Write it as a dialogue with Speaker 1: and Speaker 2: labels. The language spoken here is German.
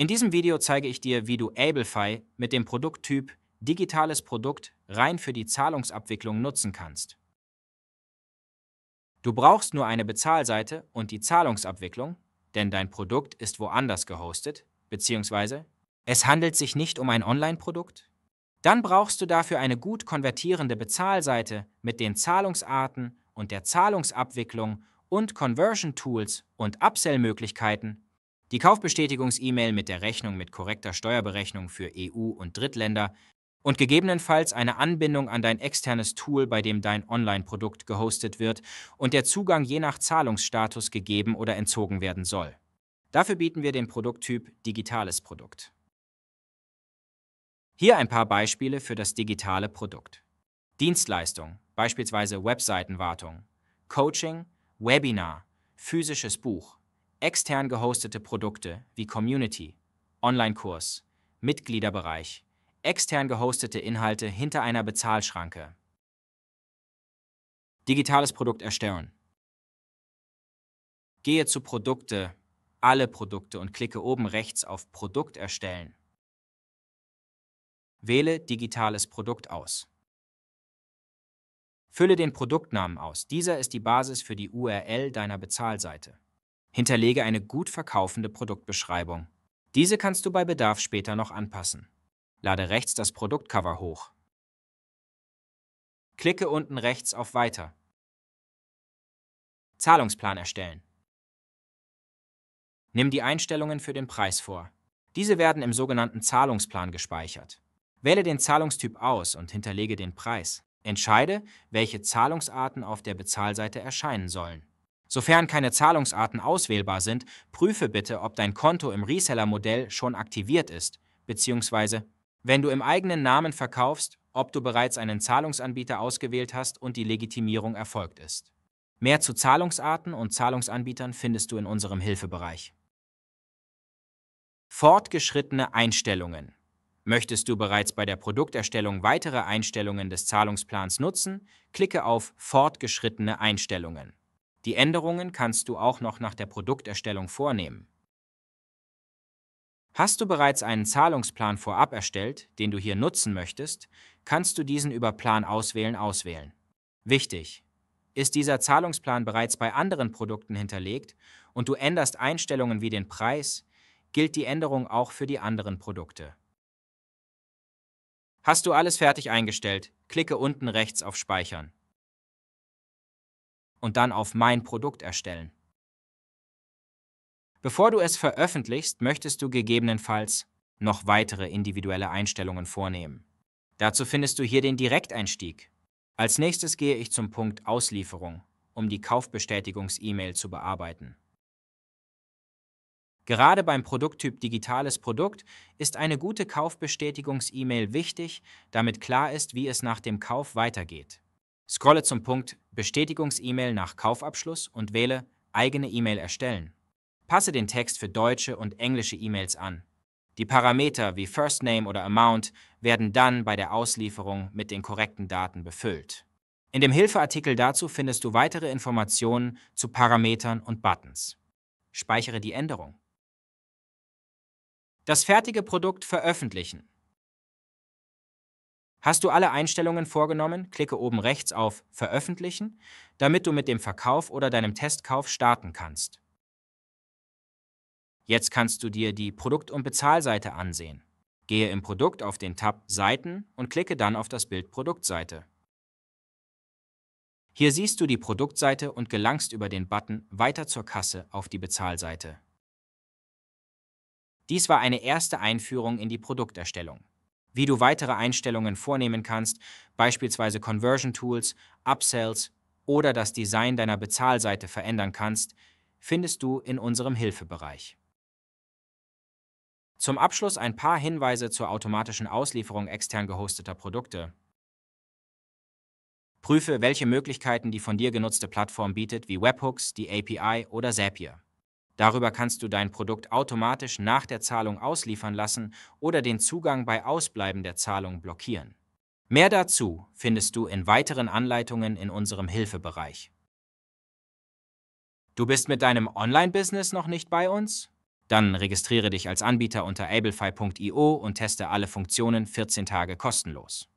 Speaker 1: In diesem Video zeige ich dir, wie du Ablefy mit dem Produkttyp Digitales Produkt rein für die Zahlungsabwicklung nutzen kannst. Du brauchst nur eine Bezahlseite und die Zahlungsabwicklung, denn dein Produkt ist woanders gehostet, bzw. es handelt sich nicht um ein Online-Produkt. Dann brauchst du dafür eine gut konvertierende Bezahlseite mit den Zahlungsarten und der Zahlungsabwicklung und Conversion-Tools und Upsell-Möglichkeiten die Kaufbestätigungs-E-Mail mit der Rechnung mit korrekter Steuerberechnung für EU- und Drittländer und gegebenenfalls eine Anbindung an dein externes Tool, bei dem dein Online-Produkt gehostet wird und der Zugang je nach Zahlungsstatus gegeben oder entzogen werden soll. Dafür bieten wir den Produkttyp Digitales Produkt. Hier ein paar Beispiele für das digitale Produkt. Dienstleistung, beispielsweise Webseitenwartung, Coaching, Webinar, physisches Buch, extern gehostete Produkte wie Community, Online-Kurs, Mitgliederbereich, extern gehostete Inhalte hinter einer Bezahlschranke. Digitales Produkt erstellen. Gehe zu Produkte, alle Produkte und klicke oben rechts auf Produkt erstellen. Wähle digitales Produkt aus. Fülle den Produktnamen aus. Dieser ist die Basis für die URL deiner Bezahlseite. Hinterlege eine gut verkaufende Produktbeschreibung. Diese kannst du bei Bedarf später noch anpassen. Lade rechts das Produktcover hoch. Klicke unten rechts auf Weiter. Zahlungsplan erstellen. Nimm die Einstellungen für den Preis vor. Diese werden im sogenannten Zahlungsplan gespeichert. Wähle den Zahlungstyp aus und hinterlege den Preis. Entscheide, welche Zahlungsarten auf der Bezahlseite erscheinen sollen. Sofern keine Zahlungsarten auswählbar sind, prüfe bitte, ob dein Konto im Reseller-Modell schon aktiviert ist, beziehungsweise, wenn du im eigenen Namen verkaufst, ob du bereits einen Zahlungsanbieter ausgewählt hast und die Legitimierung erfolgt ist. Mehr zu Zahlungsarten und Zahlungsanbietern findest du in unserem Hilfebereich. Fortgeschrittene Einstellungen. Möchtest du bereits bei der Produkterstellung weitere Einstellungen des Zahlungsplans nutzen, klicke auf Fortgeschrittene Einstellungen. Die Änderungen kannst du auch noch nach der Produkterstellung vornehmen. Hast du bereits einen Zahlungsplan vorab erstellt, den du hier nutzen möchtest, kannst du diesen über Plan auswählen auswählen. Wichtig! Ist dieser Zahlungsplan bereits bei anderen Produkten hinterlegt und du änderst Einstellungen wie den Preis, gilt die Änderung auch für die anderen Produkte. Hast du alles fertig eingestellt, klicke unten rechts auf Speichern und dann auf Mein Produkt erstellen. Bevor du es veröffentlichst, möchtest du gegebenenfalls noch weitere individuelle Einstellungen vornehmen. Dazu findest du hier den Direkteinstieg. Als nächstes gehe ich zum Punkt Auslieferung, um die Kaufbestätigungs-E-Mail zu bearbeiten. Gerade beim Produkttyp digitales Produkt ist eine gute Kaufbestätigungs-E-Mail wichtig, damit klar ist, wie es nach dem Kauf weitergeht. Scrolle zum Punkt Bestätigungs-E-Mail nach Kaufabschluss und wähle Eigene E-Mail erstellen. Passe den Text für deutsche und englische E-Mails an. Die Parameter wie First Name oder Amount werden dann bei der Auslieferung mit den korrekten Daten befüllt. In dem Hilfeartikel dazu findest du weitere Informationen zu Parametern und Buttons. Speichere die Änderung. Das fertige Produkt veröffentlichen. Hast du alle Einstellungen vorgenommen, klicke oben rechts auf Veröffentlichen, damit du mit dem Verkauf oder deinem Testkauf starten kannst. Jetzt kannst du dir die Produkt- und Bezahlseite ansehen. Gehe im Produkt auf den Tab Seiten und klicke dann auf das Bild Produktseite. Hier siehst du die Produktseite und gelangst über den Button Weiter zur Kasse auf die Bezahlseite. Dies war eine erste Einführung in die Produkterstellung wie du weitere Einstellungen vornehmen kannst, beispielsweise Conversion Tools, Upsells oder das Design deiner Bezahlseite verändern kannst, findest du in unserem Hilfebereich. Zum Abschluss ein paar Hinweise zur automatischen Auslieferung extern gehosteter Produkte. Prüfe, welche Möglichkeiten die von dir genutzte Plattform bietet, wie Webhooks, die API oder Zapier. Darüber kannst du dein Produkt automatisch nach der Zahlung ausliefern lassen oder den Zugang bei Ausbleiben der Zahlung blockieren. Mehr dazu findest du in weiteren Anleitungen in unserem Hilfebereich. Du bist mit deinem Online-Business noch nicht bei uns? Dann registriere dich als Anbieter unter ablefy.io und teste alle Funktionen 14 Tage kostenlos.